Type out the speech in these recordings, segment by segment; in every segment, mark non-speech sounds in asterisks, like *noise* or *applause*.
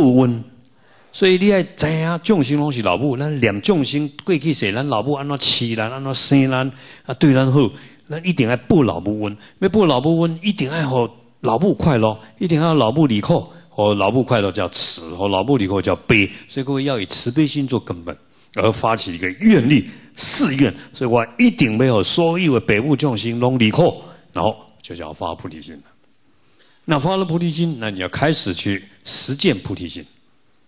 不温，所以你爱知影众生拢是老母，咱两众生过去死，咱老母安怎慈咱，安怎生咱啊对咱好，那一定爱不老不温，那不老不温一定爱好老母快乐，一定要老母离苦，哦老母快乐叫慈，哦老母离苦叫悲，所以各位要以慈悲心做根本，而发起一个愿力誓愿，所以我一定没有所有的北部众生拢离苦，然后就叫发菩提心。那发了菩提心，那你要开始去实践菩提心。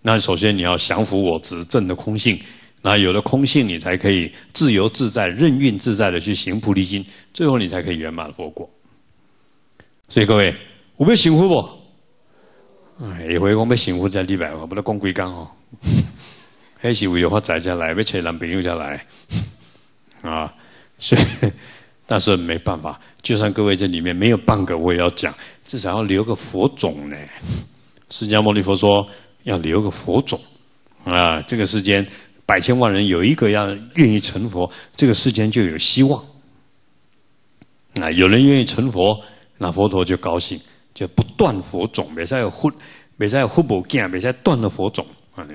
那首先你要降服我执、正的空性。那有了空性，你才可以自由自在、任运自在的去行菩提心。最后你才可以圆满佛果。所以各位，我们要幸福不？哎，一回我要幸福在礼拜，我不得讲几讲哦。还 *laughs* 是为了发财才来，为了找男朋友才来啊，所以。但是没办法，就算各位这里面没有半个，我也要讲，至少要留个佛种呢。释迦牟尼佛说要留个佛种啊，这个世间百千万人有一个要愿意成佛，这个世间就有希望。啊，有人愿意成佛，那佛陀就高兴，就不断佛种，别再有佛，别再有佛不见，别再断了佛种啊！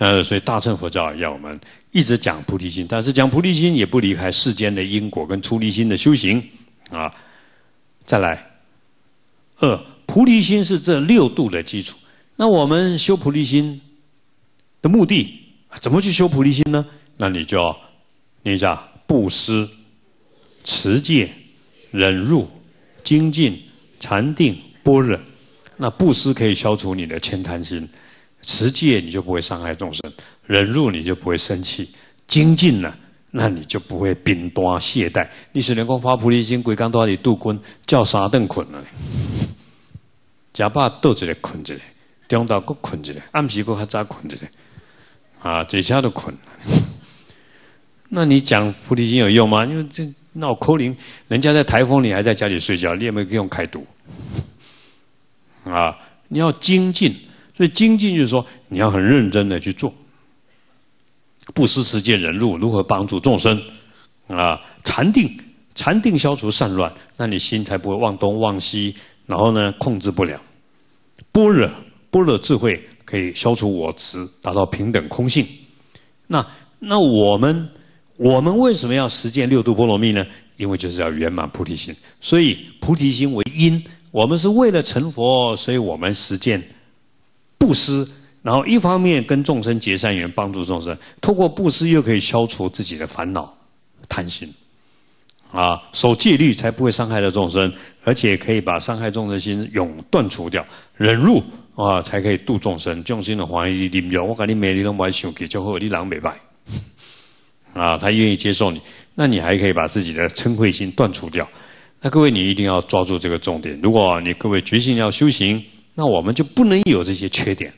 呃，所以大乘佛教要我们一直讲菩提心，但是讲菩提心也不离开世间的因果跟出离心的修行啊。再来，二菩提心是这六度的基础。那我们修菩提心的目的，怎么去修菩提心呢？那你就要念一下布施、持戒、忍辱、精进、禅定、般若。那布施可以消除你的悭贪心。持戒，你就不会伤害众生；忍辱，你就不会生气；精进了，那你就不会冰冻懈怠。你是连供发菩提心，规工都在度军，叫三凳捆了，假把倒子个捆着嘞，中到搁捆着嘞，暗时搁还咋捆着嘞？啊，这下都捆了。那你讲菩提心有用吗？因为这闹扣铃，人家在台风里还在家里睡觉，你也没有用开读？啊，你要精进。所以精进就是说，你要很认真的去做，不失时间忍辱，如何帮助众生啊？禅定，禅定消除善乱，那你心才不会忘东忘西，然后呢，控制不了。般若，般若智慧可以消除我执，达到平等空性。那那我们，我们为什么要实践六度波罗蜜呢？因为就是要圆满菩提心。所以菩提心为因，我们是为了成佛，所以我们实践。布施，然后一方面跟众生结善缘，帮助众生；，透过布施又可以消除自己的烦恼、贪心。啊，守戒律才不会伤害到众生，而且可以把伤害众生心永断除掉。忍辱啊，才可以度众生。众生的话，你你没有我，感觉没你那么还想给就好，你啷没摆？*laughs* 啊，他愿意接受你，那你还可以把自己的嗔恚心断除掉。那各位，你一定要抓住这个重点。如果你各位决心要修行。那我们就不能有这些缺点，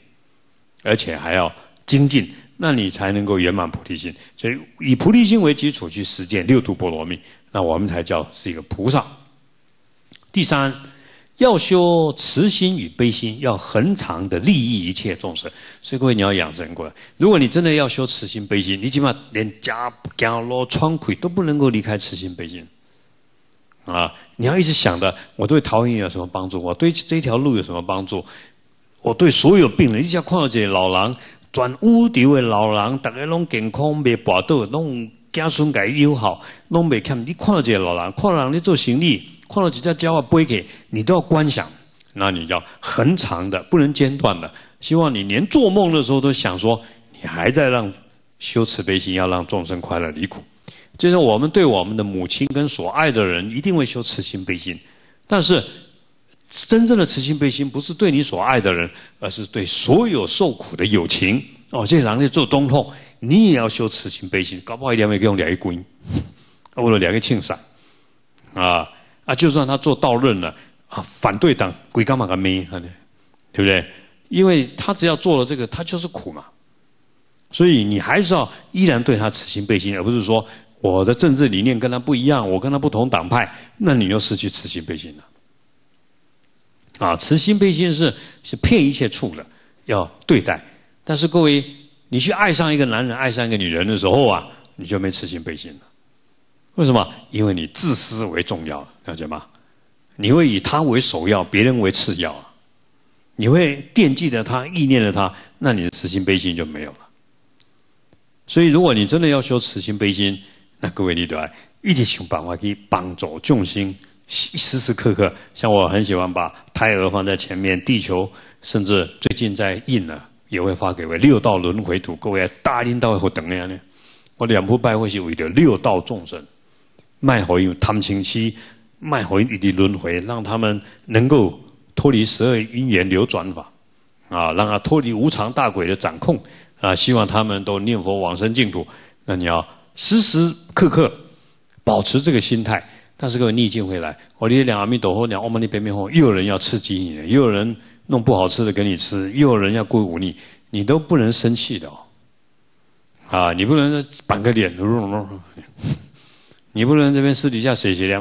而且还要精进，那你才能够圆满菩提心。所以以菩提心为基础去实践六度波罗蜜，那我们才叫是一个菩萨。第三，要修慈心与悲心，要恒常的利益一切众生。所以各位，你要养成过来。如果你真的要修慈心悲心，你起码连家、高罗窗葵都不能够离开慈心悲心。啊！你要一直想着我对陶影有什么帮助？我对这条路有什么帮助？我对所有病人，你看到这老人转屋丢的老人，大家拢健康，未跌倒，拢家孙该友好，拢没欠。你看到这老人，看到人咧做行李，看到这家家业归起，你，都要观想。那你要恒长的，不能间断的。希望你连做梦的时候都想说，你还在让修慈悲心，要让众生快乐离苦。就是我们对我们的母亲跟所爱的人一定会修慈心悲心，但是真正的慈心悲心不是对你所爱的人，而是对所有受苦的友情哦。这人类做东后，你也要修慈心悲心，搞不好一点会给我们两个过，为了两个庆赏啊啊！就算他做道论了啊，反对党鬼干嘛干咩？对不对？因为他只要做了这个，他就是苦嘛，所以你还是要依然对他慈心悲心，而不是说。我的政治理念跟他不一样，我跟他不同党派，那你又失去慈心悲心了。啊，慈心悲心是是骗一切处的要对待，但是各位，你去爱上一个男人，爱上一个女人的时候啊，你就没慈心悲心了。为什么？因为你自私为重要，了解吗？你会以他为首要，别人为次要，你会惦记着他，意念着他，那你的慈心悲心就没有了。所以，如果你真的要修慈心悲心，那各位，你都要一直想办法去帮助众生，时时刻刻，像我很喜欢把胎儿放在前面，地球，甚至最近在印了，也会发给我六道轮回图。各位，大领导会等么呢？我两部拜会是为了六道众生，迈火他们前期，迈因一的轮回，让他们能够脱离十二因缘流转法，啊，让他脱离无常大鬼的掌控，啊，希望他们都念佛往生净土。那你要。时时刻刻保持这个心态，但是各位逆境会来，我离两阿弥陀佛，念阿弥陀佛，又有人要刺激你，又有人弄不好吃的给你吃，又有人要过忤逆，你都不能生气的哦，啊，你不能板个脸，你不能这边私底下谁碎念，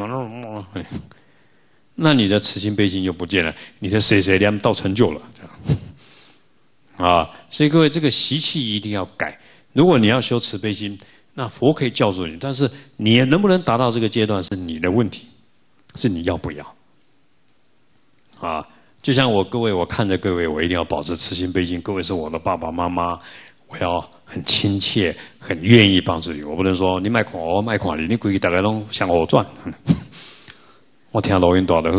那你的慈心悲心就不见了，你的谁谁念到成就了，这样，啊，所以各位这个习气一定要改，如果你要修慈悲心。那佛可以教住你，但是你能不能达到这个阶段是你的问题，是你要不要啊？就像我各位，我看着各位，我一定要保持慈心悲心。各位是我的爸爸妈妈，我要很亲切、很愿意帮助你。我不能说你卖款，我卖款，你规矩大概拢向我转。*laughs* 我听录音带的，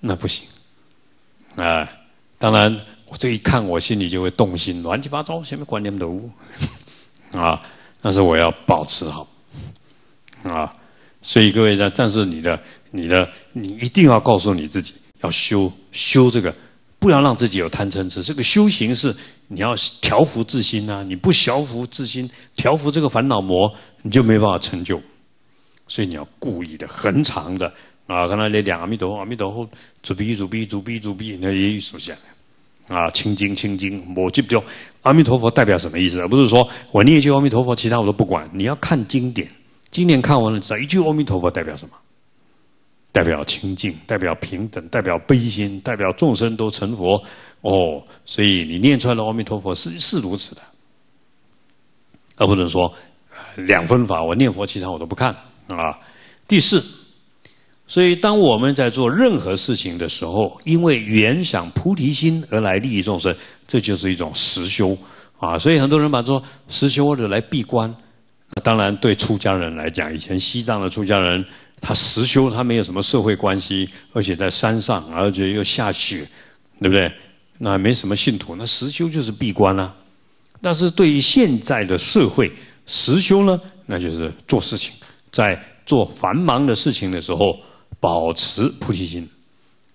那不行啊！当然，我这一看，我心里就会动心，乱七八糟，什么观念都 *laughs* 啊。但是我要保持好，啊，所以各位呢，但是你的、你的、你一定要告诉你自己，要修修这个，不要让自己有贪嗔痴。这个修行是你要调伏自心啊，你不调伏自心，调伏这个烦恼魔，你就没办法成就。所以你要故意的、很长的啊，跟他那两阿弥陀佛、阿弥陀佛、主比主比主比主比，那也首下来。啊，清净清净，我就不讲。阿弥陀佛代表什么意思？不是说我念一句阿弥陀佛，其他我都不管。你要看经典，经典看完了知道一句阿弥陀佛代表什么？代表清净，代表平等，代表悲心，代表众生都成佛。哦，所以你念出来的阿弥陀佛是是如此的，而不能说两分法。我念佛，其他我都不看啊。第四。所以，当我们在做任何事情的时候，因为缘想菩提心而来利益众生，这就是一种实修啊。所以，很多人把说实修或者来闭关，当然对出家人来讲，以前西藏的出家人他实修，他没有什么社会关系，而且在山上，而且又下雪，对不对？那没什么信徒，那实修就是闭关啦。但是对于现在的社会，实修呢，那就是做事情，在做繁忙的事情的时候。保持菩提心，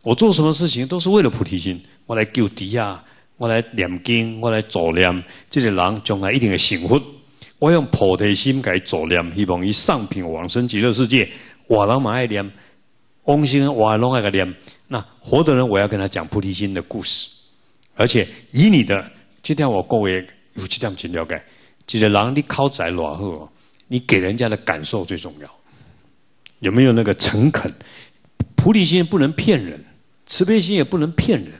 我做什么事情都是为了菩提心。我来救敌啊，我来念经，我来助念，这个人将来一定会幸福。我用菩提心来助念，希望于上品往生极乐世界。我啷爱念，翁星生，我啷爱个念。那活的人，我要跟他讲菩提心的故事。而且以你的今天，我各位有几点请了解：，这个人你靠在哪好，你给人家的感受最重要，有没有那个诚恳？菩提心不能骗人，慈悲心也不能骗人。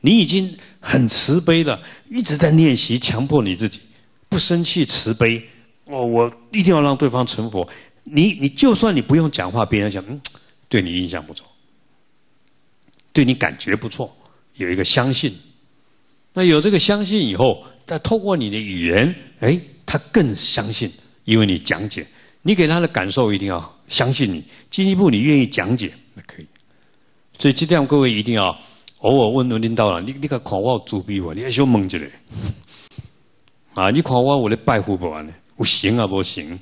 你已经很慈悲了，一直在练习，强迫你自己，不生气，慈悲。哦，我一定要让对方成佛。你你就算你不用讲话，别人想嗯，对你印象不错，对你感觉不错，有一个相信。那有这个相信以后，再透过你的语言，哎，他更相信，因为你讲解，你给他的感受一定要。相信你，进一步你愿意讲解那可以。所以今点各位一定要偶尔问问领导了，你你看我有自卑我，你还想问一下？啊，你看我我的拜佛不完呢？我行啊，不行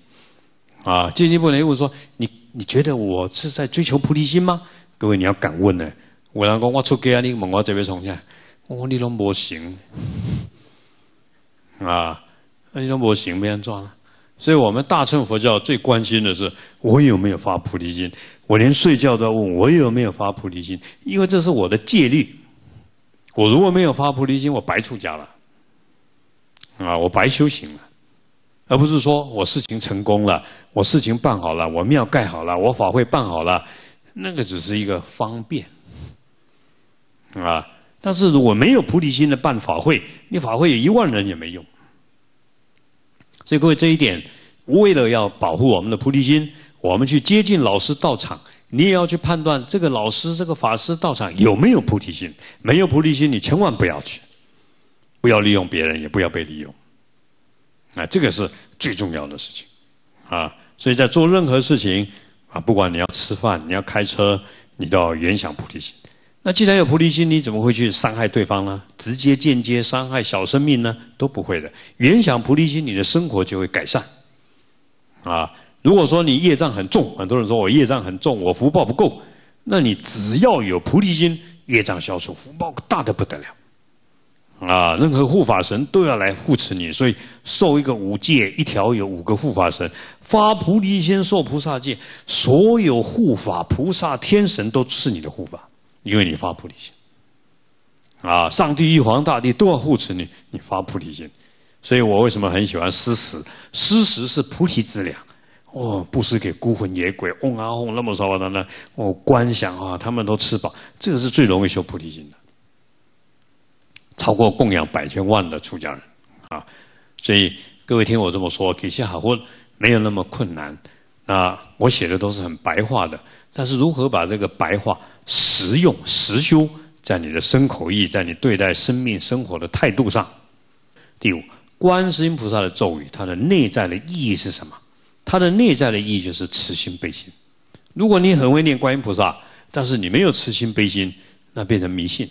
啊！进一步呢，如说你你觉得我是在追求菩提心吗？各位你要敢问呢，我讲我出家，你问我这边从啥？我你拢不行啊？你拢不行，没安怎？所以我们大乘佛教最关心的是我有没有发菩提心，我连睡觉都要问我有没有发菩提心，因为这是我的戒律。我如果没有发菩提心，我白出家了，啊，我白修行了，而不是说我事情成功了，我事情办好了，我庙盖好了，我法会办好了，那个只是一个方便，啊，但是如果没有菩提心的办法会，你法会有一万人也没用。所以各位，这一点，为了要保护我们的菩提心，我们去接近老师道场，你也要去判断这个老师、这个法师道场有没有菩提心。没有菩提心，你千万不要去，不要利用别人，也不要被利用。啊，这个是最重要的事情，啊，所以在做任何事情，啊，不管你要吃饭、你要开车，你都要原想菩提心。那既然有菩提心，你怎么会去伤害对方呢？直接、间接伤害小生命呢？都不会的。原想菩提心，你的生活就会改善。啊，如果说你业障很重，很多人说我业障很重，我福报不够，那你只要有菩提心，业障消除，福报大的不得了。啊，任何护法神都要来护持你，所以受一个五戒，一条有五个护法神，发菩提心，受菩萨戒，所有护法菩萨天神都是你的护法。因为你发菩提心，啊，上帝、玉皇大帝都要护持你，你发菩提心，所以我为什么很喜欢施食？施食是菩提之粮，哦，布施给孤魂野鬼，嗡啊嗡，那么说的呢？哦，观想啊，他们都吃饱，这个是最容易修菩提心的，超过供养百千万的出家人啊！所以各位听我这么说，给些好婚没有那么困难。那我写的都是很白话的。但是如何把这个白话实用实修，在你的身口意，在你对待生命生活的态度上？第五，观世音菩萨的咒语，它的内在的意义是什么？它的内在的意义就是慈心悲心。如果你很会念观音菩萨，但是你没有慈心悲心，那变成迷信。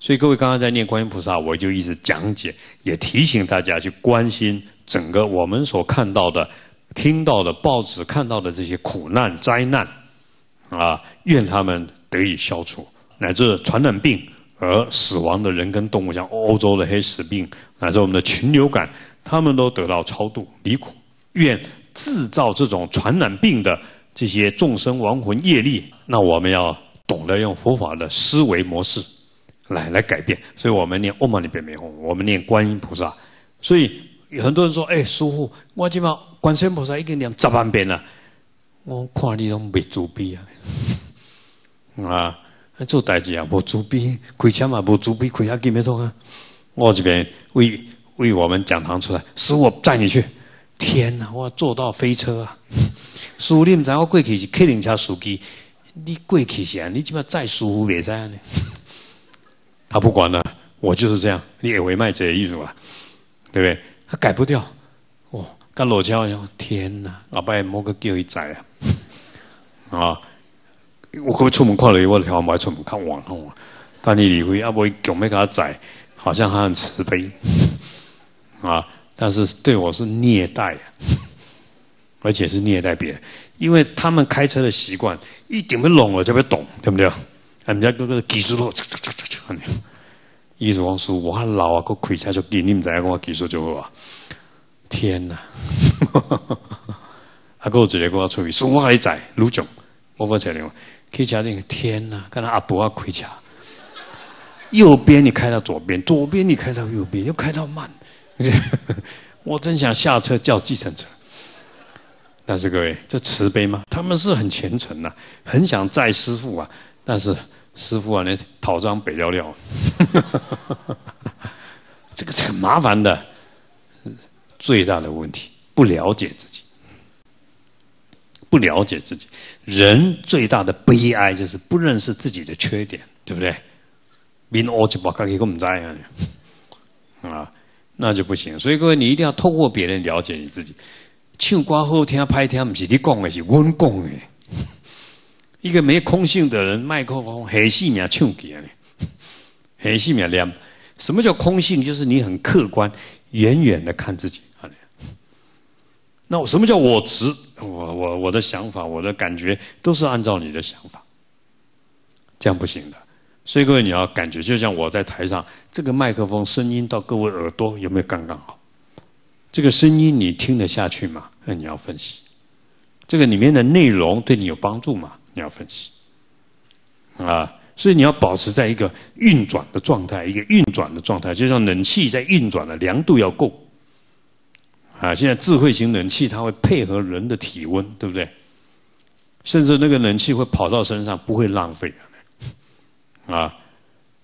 所以各位刚刚在念观音菩萨，我就一直讲解，也提醒大家去关心整个我们所看到的、听到的、报纸看到的这些苦难灾难。啊！愿他们得以消除，乃至传染病而死亡的人跟动物，像欧洲的黑死病，乃至我们的禽流感，他们都得到超度离苦。愿制造这种传染病的这些众生亡魂业力，那我们要懂得用佛法的思维模式来来改变。所以我们念《阿弥陀经》，我们念观音菩萨。所以很多人说：“哎，师父，我今毛观世音菩萨已经念十万遍了，我看你拢没慈悲啊！” *laughs* 啊，做代志啊，无足逼开枪嘛，无足逼开下跟没通啊。我这边为为我们讲堂出来舒服载你去，天哪，我坐到飞车啊！*laughs* 师傅，司令，咱我过去是客人车司机，你过去是啊？你怎么再舒服别这样呢？*laughs* 他不管了，我就是这样，你也会卖这艺术啊，对不对？他改不掉，哦，跟老乔一样，天哪，老板摸个狗一载啊，啊！我可出门看了一后，条湾我还出门看网吼，但你李辉也不会强要给他载，好像很慈悲 *laughs* 啊，但是对我是虐待，而且是虐待别人，因为他们开车的习惯一点不拢，我就边懂对不对？人家哥个技术都，意思讲说，我老啊，个开车就给你们在讲我技术就好啊。天哪，*laughs* 啊，给我直接给我出去，说我还仔卢炯，我不你认。开甲那个天呐，看到阿婆啊盔甲，右边你开到左边，左边你开到右边，又开到慢，*laughs* 我真想下车叫计程车。但是各位，这慈悲吗？他们是很虔诚呐，很想载师傅啊，但是师傅啊，那讨装北料料，*laughs* 这个是很麻烦的最大的问题，不了解自己。不了解自己，人最大的悲哀就是不认识自己的缺点，对不对？明我我就把自己给们啊，那就不行。所以各位，你一定要透过别人了解你自己。唱歌好听、拍听，不是你讲的，是阮讲的。一个没空性的人，麦克风很细，面唱起啊！很细面念。什么叫空性？就是你很客观，远远的看自己。那我什么叫我执？我我的想法，我的感觉都是按照你的想法，这样不行的。所以各位，你要感觉就像我在台上，这个麦克风声音到各位耳朵有没有刚刚好？这个声音你听得下去吗？那你要分析，这个里面的内容对你有帮助吗？你要分析啊。所以你要保持在一个运转的状态，一个运转的状态，就像冷气在运转的，凉度要够。啊，现在智慧型冷气，它会配合人的体温，对不对？甚至那个冷气会跑到身上，不会浪费。啊，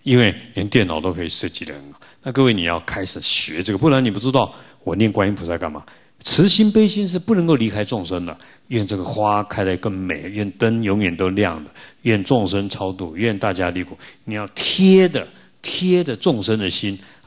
因为连电脑都可以设计得很好。那各位，你要开始学这个，不然你不知道我念观音菩萨干嘛。慈心悲心是不能够离开众生的，愿这个花开得更美，愿灯永远都亮的，愿众生超度，愿大家离苦。你要贴着贴着众生的心。